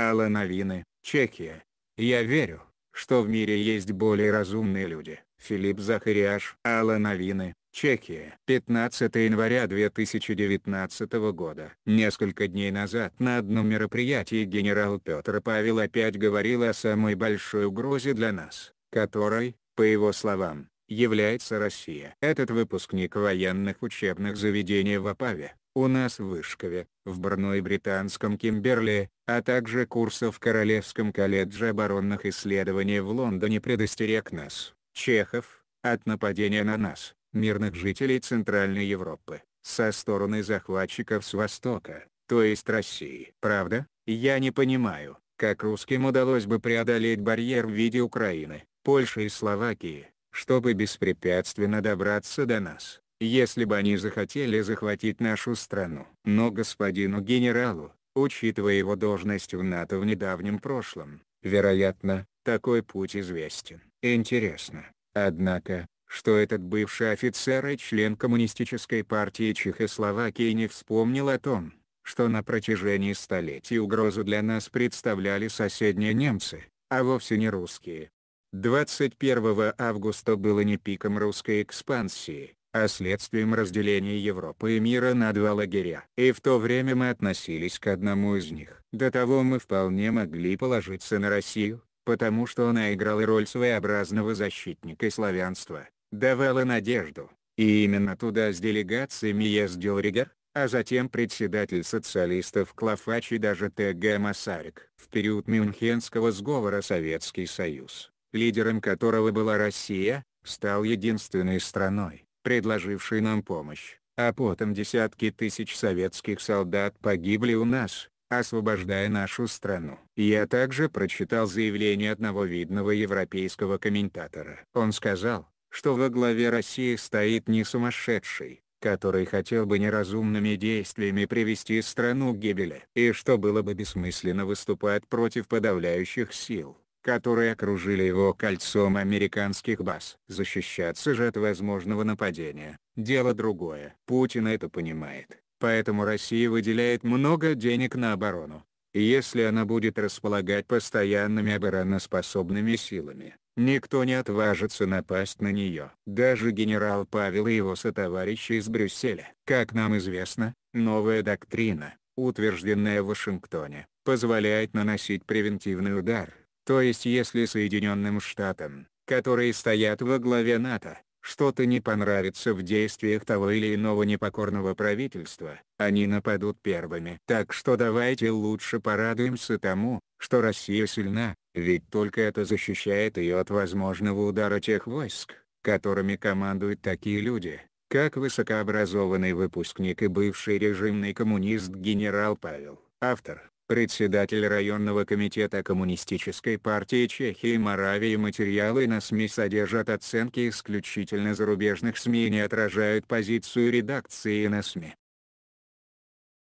Алла Новины, Чехия. Я верю, что в мире есть более разумные люди. Филипп Захариаш, Алла Новины, Чехия. 15 января 2019 года. Несколько дней назад на одном мероприятии генерал Петр Павел опять говорил о самой большой угрозе для нас, которой, по его словам, является Россия. Этот выпускник военных учебных заведений в Апаве, у нас в Вышкове, в Брно и Британском Кимберли, а также курсов в Королевском колледже оборонных исследований в Лондоне предостерег нас, чехов, от нападения на нас, мирных жителей Центральной Европы, со стороны захватчиков с Востока, то есть России. Правда, я не понимаю, как русским удалось бы преодолеть барьер в виде Украины, Польши и Словакии, чтобы беспрепятственно добраться до нас если бы они захотели захватить нашу страну. Но господину генералу, учитывая его должность в НАТО в недавнем прошлом, вероятно, такой путь известен. Интересно, однако, что этот бывший офицер и член Коммунистической партии Чехословакии не вспомнил о том, что на протяжении столетий угрозу для нас представляли соседние немцы, а вовсе не русские. 21 августа было не пиком русской экспансии, а следствием разделения Европы и мира на два лагеря. И в то время мы относились к одному из них. До того мы вполне могли положиться на Россию, потому что она играла роль своеобразного защитника славянства, давала надежду. И именно туда с делегациями ездил Ригер, а затем председатель социалистов Клафач и даже Т.Г. Масарик. В период Мюнхенского сговора Советский Союз, лидером которого была Россия, стал единственной страной предложивший нам помощь, а потом десятки тысяч советских солдат погибли у нас, освобождая нашу страну. Я также прочитал заявление одного видного европейского комментатора. Он сказал, что во главе России стоит не сумасшедший, который хотел бы неразумными действиями привести страну к гибели. И что было бы бессмысленно выступать против подавляющих сил которые окружили его кольцом американских баз. Защищаться же от возможного нападения – дело другое. Путин это понимает, поэтому Россия выделяет много денег на оборону. И если она будет располагать постоянными обороноспособными силами, никто не отважится напасть на нее. Даже генерал Павел и его сотоварищи из Брюсселя. Как нам известно, новая доктрина, утвержденная в Вашингтоне, позволяет наносить превентивный удар то есть если Соединенным Штатам, которые стоят во главе НАТО, что-то не понравится в действиях того или иного непокорного правительства, они нападут первыми. Так что давайте лучше порадуемся тому, что Россия сильна, ведь только это защищает ее от возможного удара тех войск, которыми командуют такие люди, как высокообразованный выпускник и бывший режимный коммунист генерал Павел, автор председатель районного комитета Коммунистической партии Чехии и Моравии материалы на СМИ содержат оценки исключительно зарубежных СМИ и не отражают позицию редакции на СМИ.